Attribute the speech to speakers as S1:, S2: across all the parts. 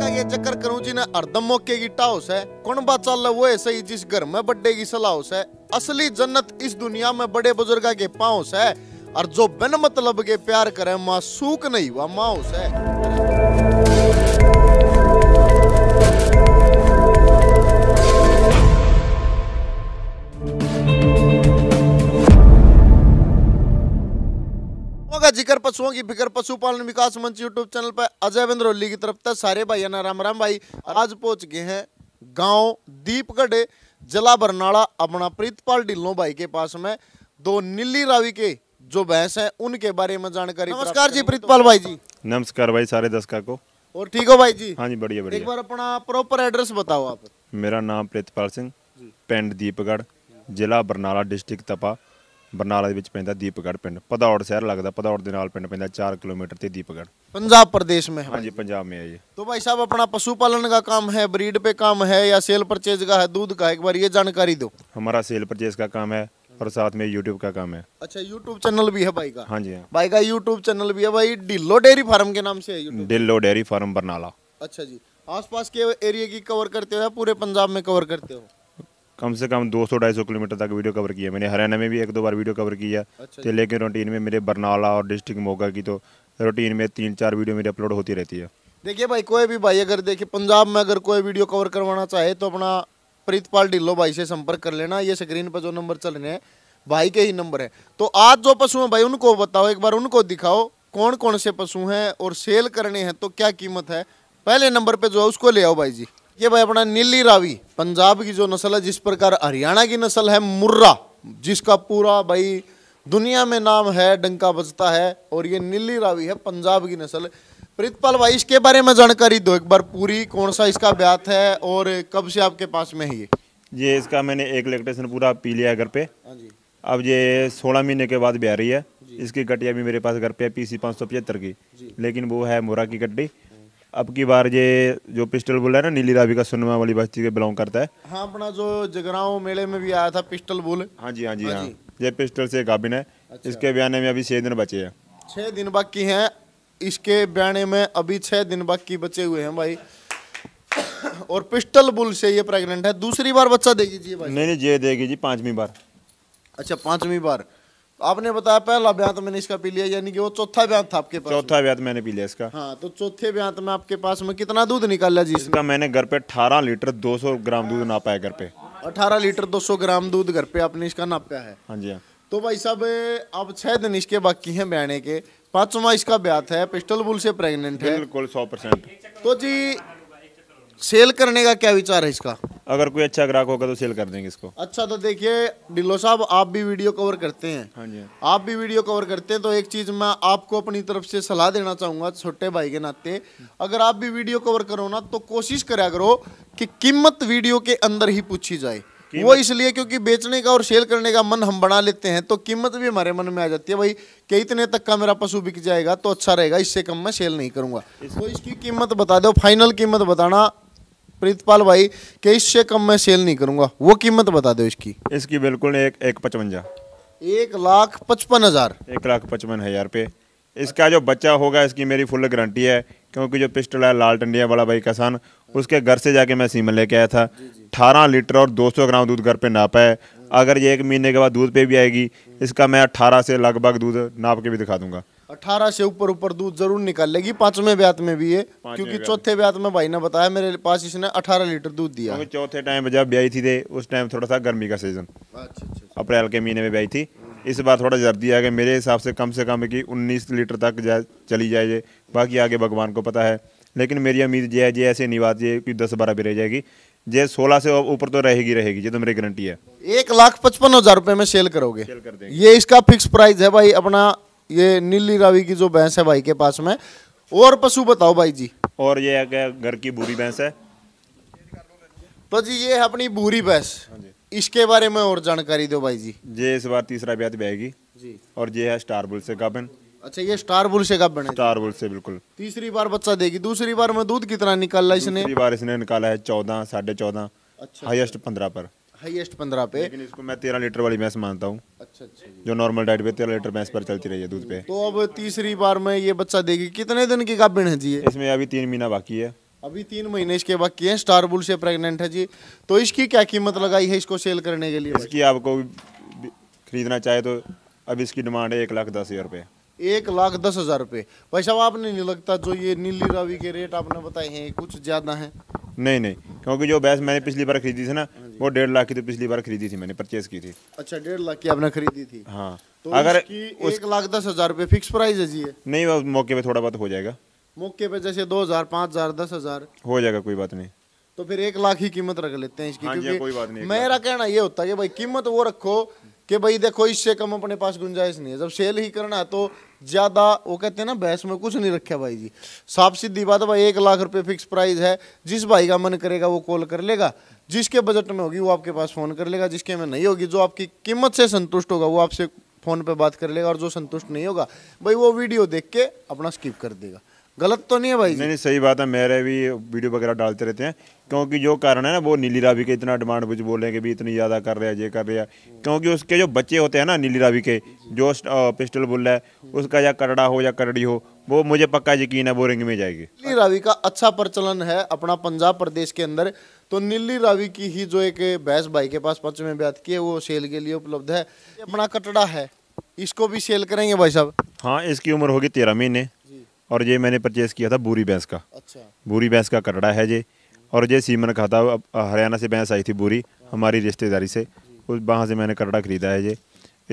S1: का ये चक्कर करूं जी ने मौके की टाउस है कौन बात चल वो है सही जिस घर में बड्डे की सलाउस है असली जन्नत इस दुनिया में बड़े बुजुर्ग के पाउस है और जो बिन मतलब के प्यार करे माँ सूख नहीं हुआ माउस है पशुओं की फिक्र पशुपालन विकास मंच यूट्यूब चैनल पर अजय बिंद्रोली की तरफ से सारे भाई ना राम राम भाई आज पहुंच गए हैं गांव दीपगढ़ जिला बरनाला अपना प्रीतपाल ढिल्लो भाई के पास में दो नीली रावी के जो भैंस है उनके बारे में जानकारी नमस्कार जी प्रीतपाल भाई जी
S2: नमस्कार भाई सारे दसका को और ठीक हो भाई जी हाँ जी बढ़िया बढ़िया एक बार
S1: अपना प्रॉपर एड्रेस बताओ आप
S2: मेरा नाम प्रीतपाल सिंह पेंड दीपगढ़ जिला बरनाला डिस्ट्रिक्ट तपा ਬਰਨਾਲਾ ਦੇ ਵਿੱਚ ਪੈਂਦਾ ਦੀਪਗੜ ਪਿੰਡ ਪਧੌੜ ਸ਼ਹਿਰ ਲੱਗਦਾ ਪਧੌੜ ਦੇ ਨਾਲ ਪਿੰਡ ਪੈਂਦਾ 4 ਕਿਲੋਮੀਟਰ ਤੇ ਦੀਪਗੜ
S1: पंजाब प्रदेश में
S2: है हाँ जी भाई। पंजाब में है ये
S1: तो भाई साहब अपना पशुपालन का काम है ब्रीड पे काम है या सेल परचेज का है दूध का है, एक बार ये जानकारी दो हमारा सेल परचेज का काम है और साथ में यूट्यूब का काम है अच्छा यूट्यूब चैनल भी है भाई का हाँ जी हाँ भाई का यूट्यूब चैनल भी है भाई ढिल्लो डेयरी फार्म के नाम से है
S2: YouTube Dhillon dairy farm Barnala
S1: अच्छा जी आसपास के एरिया की कवर करते हो या पूरे पंजाब में कवर करते
S2: कम से कम दो सौ ढाई सौ किलोमीटर तक वीडियो कवर किया मैंने हरियाणा में भी एक दो बार वीडियो कवर किया अच्छा तो लेकिन रूटीन में मेरे बरनाला और डिस्ट्रिक्ट मोगा की तो रूटीन में तीन चार वीडियो मेरी अपलोड होती रहती है
S1: देखिए भाई कोई भी भाई अगर देखिए पंजाब में अगर कोई वीडियो कवर करवाना चाहे तो अपना प्रीतपाल ढिल्लो भाई से संपर्क कर लेना ये स्क्रीन पर जो नंबर चल रहे हैं भाई के ही नंबर है तो आज जो पशु हैं भाई उनको बताओ एक बार उनको दिखाओ कौन कौन से पशु हैं और सेल करने हैं तो क्या कीमत है पहले नंबर पे जो है उसको ले आओ भाई जी ये भाई अपना नीली रावी पंजाब की जो नस्ल है जिस प्रकार हरियाणा की नस्ल है मुर्रा जिसका पूरा भाई दुनिया में नाम है डंका बजता है और ये नीली रावी है पंजाब की नस्ल प्रीतपाल भाई इसके बारे में जानकारी दो एक बार पूरी कौन सा इसका ब्यात है और कब से आपके पास में है
S2: ये ये इसका मैंने एक इलेक्ट्रेशन पूरा पी लिया घर पे हाँ अब ये सोलह महीने के बाद ब्याह रही है इसकी गटिया भी मेरे पास घर पे है पीसी पाँच सौ पचहत्तर की लेकिन वो है मोरा की गड्डी अब की बार ये जो पिस्टल बुल है ना नीली राबी का सुनवा वाली बस्ती के बिलोंग करता है
S1: हाँ अपना जो जगराव मेले में भी आया था पिस्टल बुल हाँ जी हाँ जी हाँ, हाँ। ये पिस्टल से
S2: गाबिन है अच्छा। इसके बयाने में अभी छह दिन बचे हैं
S1: छह दिन बाकी हैं इसके बयाने में अभी छह दिन बाकी बचे हुए हैं भाई और पिस्टल बुल से ये प्रेग्नेंट है दूसरी बार बच्चा देगी जी भाई नहीं नहीं ये देगी जी पांचवी बार अच्छा पांचवी बार आपने बताया पहला ब्यांत तो मैंने इसका पी लिया यानी कि वो चौथा ब्यांत था आपके पास चौथा ब्यांत तो मैंने पी लिया इसका हाँ तो चौथे ब्यांत तो में आपके पास में कितना दूध निकाला जी इसका मैंने घर पे अठारह लीटर दो सौ ग्राम दूध नापा है घर पे अठारह लीटर दो सौ ग्राम दूध घर पे आपने इसका नापा है हाँ जी हाँ। तो भाई साहब अब छह दिन इसके बाकी हैं ब्याने के पांचवा इसका ब्यात है पिस्टल बुल से प्रेग्नेंट है बिल्कुल सौ परसेंट तो जी सेल करने का क्या विचार है इसका अगर कोई अच्छा
S2: ग्राहक होगा तो सेल कर देंगे इसको
S1: अच्छा तो देखिए ढिल्लो साहब आप भी वीडियो कवर करते हैं हाँ जी आप भी वीडियो कवर करते हैं तो एक चीज़ मैं आपको अपनी तरफ से सलाह देना चाहूंगा छोटे भाई के नाते अगर आप भी वीडियो कवर करो ना तो कोशिश करा करो कि कीमत वीडियो के अंदर ही पूछी जाए वो इसलिए क्योंकि बेचने का और सेल करने का मन हम बना लेते हैं तो कीमत भी हमारे मन में आ जाती है भाई कि इतने तक का मेरा पशु बिक जाएगा तो अच्छा रहेगा इससे कम मैं सेल नहीं करूंगा तो इसकी कीमत बता दो फाइनल कीमत बताना प्रीतपाल भाई कि इससे कम मैं सेल नहीं करूंगा वो कीमत बता दो इसकी
S2: इसकी बिल्कुल एक एक पचवंजा एक लाख पचपन हज़ार एक लाख पचपन हज़ार पे इसका जो बच्चा होगा इसकी मेरी फुल गारंटी है क्योंकि जो पिस्टल है लाल टंडिया वाला भाई किसान उसके घर से जाके मैं सीमन लेके आया था अठारह लीटर और 200 ग्राम दूध घर पे नापा है अगर ये एक महीने के बाद दूध पे भी आएगी इसका मैं अट्ठारह से लगभग दूध नाप के भी दिखा दूंगा
S1: अठारह से ऊपर ऊपर दूध जरूर निकाल लेगी पांचवें ब्यात में भी है क्योंकि चौथे ब्यात में भाई ने बताया मेरे पास इसने अठारह लीटर दूध दिया
S2: चौथे टाइम जब ब्याई थी, उस टाइम थोड़ा सा गर्मी का सीजन अच्छा, अच्छा, अच्छा। अप्रैल के महीने में ब्याई थी इस बार थोड़ा जर्दी आ गया मेरे हिसाब से कम से कम कि 19 लीटर तक जा चली जाए बाकी आगे भगवान को पता है लेकिन मेरी उम्मीद ये है जे ऐसे निवाद बात ये कि दस बारह भी रह जाएगी जे सोलह से ऊपर तो रहेगी रहेगी ये तो मेरी गारंटी है
S1: एक लाख पचपन हजार रुपये में सेल करोगे सेल कर ये इसका फिक्स प्राइस है भाई अपना ये नीली रावी की जो भैंस है भाई के पास में और पशु बताओ भाई जी
S2: और ये है घर की बुरी भैंस है तो जी ये है अपनी बुरी भैंस हाँ इसके बारे में और जानकारी दो भाई जी ये इस बार तीसरा ब्याज बहेगी और ये है स्टार बुल से गाभिन अच्छा ये स्टार बुल से कब बने स्टार बुल से बिल्कुल तीसरी बार बच्चा देगी दूसरी बार में दूध कितना निकाला इसने बार इसने निकाला है चौदह साढ़े चौदह अच्छा हाईएस्ट अच्छा। पंद्रह पर हाईएस्ट पंद्रह पे लेकिन इसको मैं तेरह लीटर वाली भैंस मानता हूँ अच्छा अच्छा जो नॉर्मल डाइट पे तेरह लीटर भैंस पर चलती रही है दूध पे
S1: तो अब तीसरी बार में ये बच्चा देगी कितने दिन की गाभिन है जी इसमें अभी तीन महीना बाकी है अभी तीन महीने इसके बाकी है स्टार बुल से प्रेगनेंट है जी तो इसकी क्या कीमत लगाई है इसको सेल करने के लिए इसकी
S2: आपको खरीदना चाहे तो अब इसकी डिमांड है एक लाख दस हज़ार रुपये
S1: एक लाख दस हज़ार रुपये भाई साहब आपने नहीं लगता जो ये नीली रवि के रेट आपने बताए हैं कुछ ज़्यादा हैं
S2: नहीं नहीं क्योंकि जो भैंस मैंने पिछली बार खरीदी थी ना वो डेढ़ लाख की तो पिछली बार खरीदी थी मैंने परचेज की थी
S1: अच्छा डेढ़ लाख की आपने खरीदी थी हाँ तो अगर उस... एक लाख दस हजार रूपए फिक्स प्राइस है जी
S2: नहीं वो मौके पे थोड़ा बहुत हो जाएगा
S1: मौके पे जैसे दो हजार पाँच हजार दस हजार
S2: हो जाएगा कोई बात नहीं
S1: तो फिर एक लाख ही कीमत रख लेते हैं इसकी हाँ क्योंकि कोई बात नहीं मेरा कहना ये होता है कि भाई कीमत वो रखो कि भाई देखो इससे कम अपने पास गुंजाइश नहीं है जब सेल ही करना है तो ज़्यादा वो कहते हैं ना बहस में कुछ नहीं रखे भाई जी साफ सीधी बात है भाई एक लाख रुपए फिक्स प्राइस है जिस भाई का मन करेगा वो कॉल कर लेगा जिसके बजट में होगी वो आपके पास फ़ोन कर लेगा जिसके में नहीं होगी जो आपकी कीमत से संतुष्ट होगा वो आपसे फ़ोन पे बात कर लेगा और जो संतुष्ट नहीं होगा भाई वो वीडियो देख के अपना स्किप कर देगा गलत तो नहीं है भाई
S2: नहीं नहीं सही बात है मेरे भी वीडियो वगैरह डालते रहते हैं क्योंकि जो कारण है ना वो नीली रावी के इतना डिमांड कुछ बोल रहे हैं कि भी इतनी ज़्यादा कर रहे हैं ये कर रहे हैं क्योंकि उसके जो बच्चे होते हैं ना नीली रावी के जो पिस्टल बुल है उसका या करड़ा हो या करड़ी हो वो मुझे पक्का यकीन है वो रिंग में जाएगी
S1: नीली रावी का अच्छा प्रचलन है अपना पंजाब प्रदेश के अंदर तो नीली रावी की ही जो एक भैंस भाई के पास पंचमे ब्याज की है वो सेल के लिए उपलब्ध है अपना कटड़ा है इसको भी सेल करेंगे
S2: भाई साहब हाँ इसकी उम्र होगी तेरह महीने और ये मैंने परचेज किया था बूरी भैंस का अच्छा बूरी भैंस का कटड़ा है ये और ये सीमन था हरियाणा से भैंस आई थी बूरी हमारी रिश्तेदारी से उस वहाँ से मैंने कटड़ा खरीदा है ये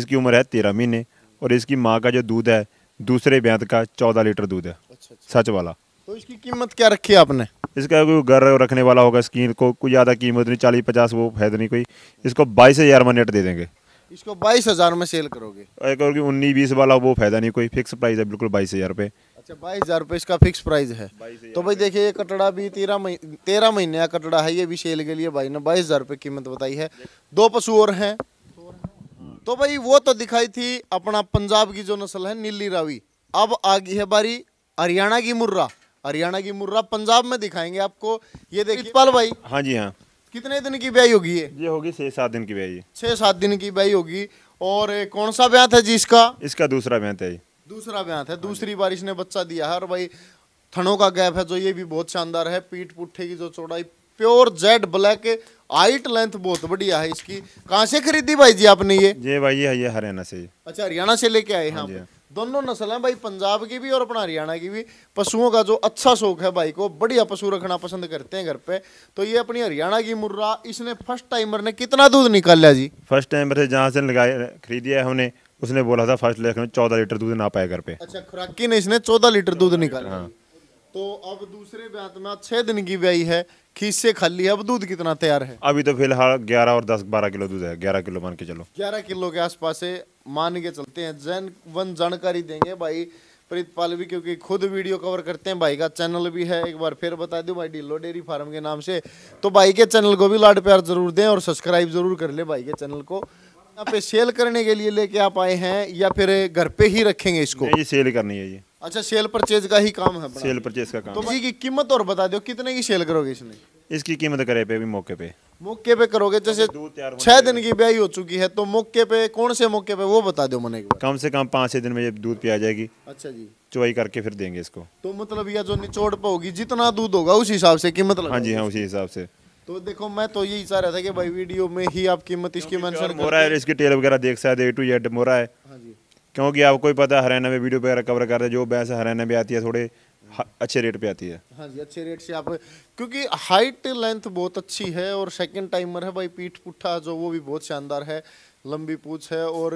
S2: इसकी उम्र है तेरह महीने और इसकी माँ का जो दूध है दूसरे ब्यांत का चौदह लीटर दूध है अच्छा, अच्छा। सच वाला
S1: तो इसकी कीमत क्या
S2: रखी है आपने इसका कोई घर रखने वाला होगा स्कीन को कोई ज़्यादा कीमत नहीं चालीस पचास वो फायदा तो नहीं कोई इसको बाईस हज़ार में नेट दे देंगे
S1: इसको बाईस हज़ार में सेल करोगे और
S2: उन्नीस बीस वाला वो फायदा नहीं कोई फिक्स प्राइस है बिल्कुल बाईस हज़ार रुपये
S1: अच्छा बाईस हज़ार रुपये इसका फिक्स प्राइस है तो भाई देखिए ये कटड़ा भी तेरह महीने तेरह महीने का कटड़ा है ये भी सेल के लिए भाई ने बाईस हज़ार रुपये कीमत बताई है दो पशु और हैं तो भाई वो तो दिखाई थी अपना पंजाब की जो नस्ल है नीली रावी अब आ गई है बारी हरियाणा की मुर्रा हरियाणा की मुर्रा पंजाब में दिखाएंगे आपको ये देखिए भाई हाँ जी हाँ कितने दिन की ब्याई
S2: होगी ये ये होगी छह सात दिन की ब्याई
S1: छह सात दिन की ब्याई होगी और कौन सा ब्याह था जी इसका
S2: इसका दूसरा ब्यांत है
S1: दूसरा ब्याह था दूसरी बार इसने बच्चा दिया है और भाई थनों का गैप है जो ये भी बहुत शानदार है पीठ पुठे की जो चौड़ाई pure jet black height length बहुत बढ़िया है इसकी कहाँ से खरीदी भाई जी आपने ये
S2: जी भाई ये हरियाणा से
S1: अच्छा हरियाणा से लेके आए हैं हाँ दोनों नस्ल हैं भाई पंजाब की भी और अपना हरियाणा की भी पशुओं का जो अच्छा शौक है भाई को बढ़िया पशु रखना पसंद करते हैं घर पे तो ये अपनी हरियाणा की मुर्रा इसने फर्स्ट टाइमर ने
S2: कितना दूध निकाला जी फर्स्ट टाइमर से जहाँ से लगाया खरीदिया है हमने उसने बोला था फर्स्ट लेख में चौदह लीटर दूध ना पाया घर पे
S1: अच्छा खुराकी
S2: ने इसने चौदह लीटर दूध निकाला हाँ।
S1: तो अब दूसरे ब्यात में छह दिन की ब्याई है खींच से लिया अब दूध कितना तैयार है अभी तो फिलहाल
S2: ग्यारह और दस बारह किलो दूध है ग्यारह किलो मान के चलो
S1: ग्यारह किलो के आसपास से मान के चलते हैं जैन वन जानकारी देंगे भाई प्रीतपाल भी क्योंकि खुद वीडियो कवर करते हैं भाई का चैनल भी है एक बार फिर बता दूं भाई डिल्लो डेयरी फार्म के नाम से तो भाई के चैनल को भी लाड प्यार जरूर दें और सब्सक्राइब जरूर कर ले भाई के चैनल को यहाँ पे सेल करने के लिए लेके आप आए हैं या फिर घर पे ही रखेंगे इसको सेल करनी है ये अच्छा सेल परचेज का ही काम है सेल परचेज का काम तो जी की कीमत और बता दो कितने की सेल करोगे इसमें इसकी कीमत करे पे भी मौके पे मौके पे करोगे जैसे छह दिन की ब्याई हो चुकी है तो मौके पे कौन से मौके पे वो बता दो मने कम
S2: से कम पाँच छह दिन में दूध पिया जाएगी अच्छा जी चुवाई करके फिर देंगे इसको
S1: तो मतलब यह जो निचोड़
S2: पे होगी जितना दूध होगा उस हिसाब से कीमत हाँ जी हाँ उसी हिसाब से
S1: तो देखो मैं तो यही चाह रहा था कि भाई वीडियो में ही आप कीमत इसकी मेंशन मोरा है
S2: इसकी टेल वगैरह देख सकते मोरा है हाँ जी क्योंकि आपको ही पता है हरियाणा में वीडियो वगैरह कवर कर रहे जो भैंस हरियाणा में आती है थोड़े अच्छे रेट पे आती है
S1: हाँ जी अच्छे रेट से आप क्योंकि हाइट लेंथ बहुत अच्छी है और सेकंड टाइमर है भाई पीठ पुट्ठा जो वो भी बहुत शानदार है लंबी पूछ है और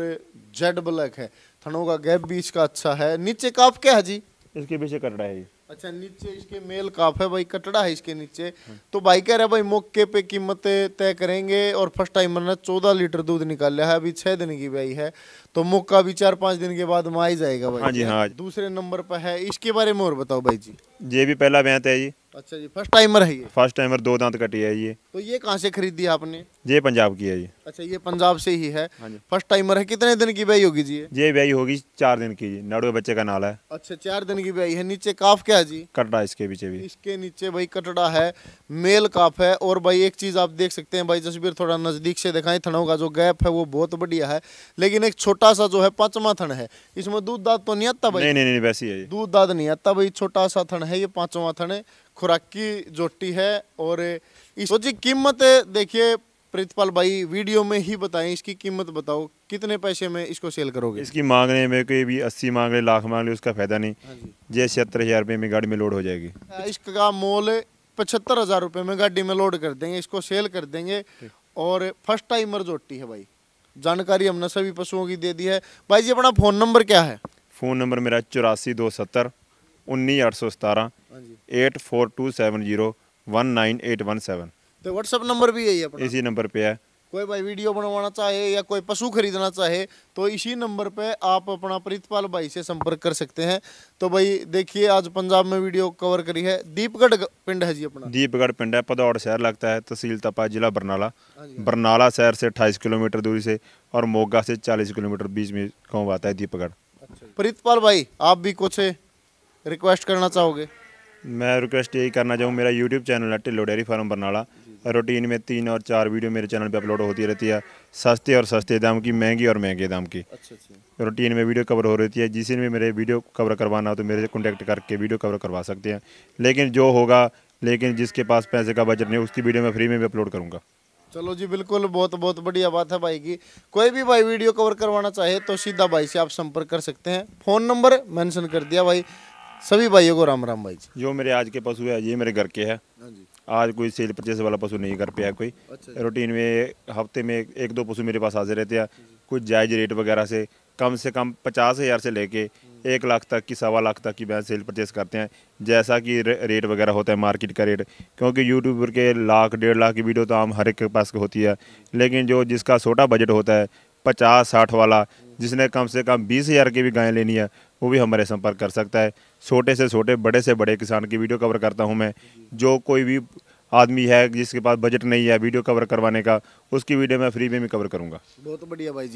S1: जेड ब्लैक है थनों का गैप भी इसका अच्छा है नीचे काप क्या है जी इसके पीछे कटड़ा है अच्छा नीचे इसके मेल काफ है भाई कटड़ा है इसके नीचे तो भाई कह रहे है भाई मौके पे कीमत तय करेंगे और फर्स्ट टाइम मैंने चौदह लीटर दूध निकाल लिया है अभी छः दिन की भाई है तो मुख का चार पांच दिन के बाद में आ ही जाएगा भाई हाँ जी हाँ दूसरे नंबर पर है इसके बारे में और बताओ भाई जी ये भी
S2: पहला बैंत है जी अच्छा जी फर्स्ट टाइमर है ये फर्स्ट टाइमर दो दांत कटी है ये
S1: तो ये कहाँ से दिया आपने
S2: ये पंजाब की है जी
S1: अच्छा ये पंजाब से ही है हाँ
S2: फर्स्ट टाइमर है कितने दिन की ब्याई होगी जी ये ब्याई होगी चार दिन की जी नड़वे बच्चे का नाला है
S1: अच्छा चार दिन की ब्याई है नीचे काफ क्या है जी
S2: कटड़ा इसके पीछे भी
S1: इसके नीचे भाई कटड़ा है मेल काफ है और भाई एक चीज आप देख सकते हैं भाई जसबीर थोड़ा नजदीक से दिखाए थनों का जो गैप है वो बहुत बढ़िया है लेकिन एक छोटा छोटा सा जो है पांचवा थन है इसमें दूध दाद तो नहीं आता भाई नहीं नहीं नहीं वैसी है दूध दाद नहीं आता भाई छोटा सा थन है ये पांचवा थन है खुराकी जोटी है और इसकी तो कीमत देखिए प्रीतपाल भाई वीडियो में ही बताएं इसकी कीमत बताओ कितने पैसे में इसको सेल करोगे इसकी
S2: मांगने में कोई भी अस्सी मांग ले लाख मांग ले उसका फायदा नहीं ये हाँ छिहत्तर हजार रुपये में गाड़ी में लोड हो जाएगी
S1: हाँ, इसका मोल पचहत्तर हजार रुपये में गाड़ी में लोड कर देंगे इसको सेल कर देंगे और फर्स्ट टाइमर जोटी है भाई जानकारी हमने सभी पशुओं की दे दी है भाई जी अपना फ़ोन नंबर क्या है
S2: फ़ोन नंबर मेरा चौरासी दो सत्तर उन्नीस अठ सौ सतारह हाँ eight four two seven zero one nine eight one seven
S1: तो व्हाट्सअप नंबर भी यही है
S2: इसी नंबर पे है
S1: कोई भाई वीडियो बनवाना चाहे या कोई पशु खरीदना चाहे तो इसी नंबर पे आप अपना प्रीतपाल भाई से संपर्क कर सकते हैं तो भाई देखिए आज पंजाब में वीडियो कवर करी है दीपगढ़ पिंड है जी अपना
S2: दीपगढ़ पिंड है पदौड़ शहर लगता है तहसील तपा जिला बरनाला हाँ हाँ बरनाला शहर से अट्ठाईस किलोमीटर दूरी से और मोगा से चालीस किलोमीटर बीच में गाँव आता है दीपगढ़
S1: अच्छा। प्रीतपाल भाई आप भी कुछ रिक्वेस्ट करना चाहोगे
S2: मैं रिक्वेस्ट यही करना चाहूँ मेरा यूट्यूब चैनल है Dhillon dairy farm Barnala routine में तीन और चार वीडियो मेरे चैनल पे अपलोड होती रहती है सस्ते और सस्ते दाम की महंगी और महंगे दाम की अच्छा, अच्छा। रूटीन में वीडियो कवर हो रहती है जिसने भी मेरे वीडियो कवर करवाना हो तो मेरे से कॉन्टैक्ट करके वीडियो कवर करवा सकते हैं लेकिन जो होगा लेकिन जिसके पास पैसे का बजट नहीं उसकी वीडियो मैं फ्री में भी अपलोड करूँगा
S1: चलो जी बिल्कुल बहुत बहुत बढ़िया बात है भाई की कोई भी भाई वीडियो कवर करवाना चाहे तो सीधा भाई से आप संपर्क कर सकते हैं फ़ोन नंबर मेंशन कर दिया भाई सभी भाइयों को राम राम भाई जो मेरे आज
S2: के पशु है ये मेरे घर के है हाँ आज कोई सेल परचेस वाला पशु नहीं कर पाया कोई अच्छा रूटीन में हफ्ते में एक दो पशु मेरे पास हाजिर रहते हैं कुछ जायज रेट वगैरह से कम से कम पचास हज़ार से लेके हम्म। एक लाख तक की सवा लाख तक की भैंस सेल परचेस करते हैं जैसा कि रेट वगैरह होता है मार्केट का रेट क्योंकि यूट्यूब के लाख डेढ़ लाख की वीडियो तो आम हर एक के पास होती है लेकिन जो जिसका छोटा बजट होता है पचास साठ वाला जिसने कम से कम बीस हज़ार की भी गायें लेनी है वो भी हमारे संपर्क कर सकता है छोटे से छोटे बड़े से बड़े किसान की वीडियो कवर करता हूँ मैं जो कोई भी आदमी है जिसके पास बजट नहीं है वीडियो कवर करवाने का उसकी वीडियो मैं फ्री में भी कवर करूँगा
S1: बहुत बढ़िया भाई जी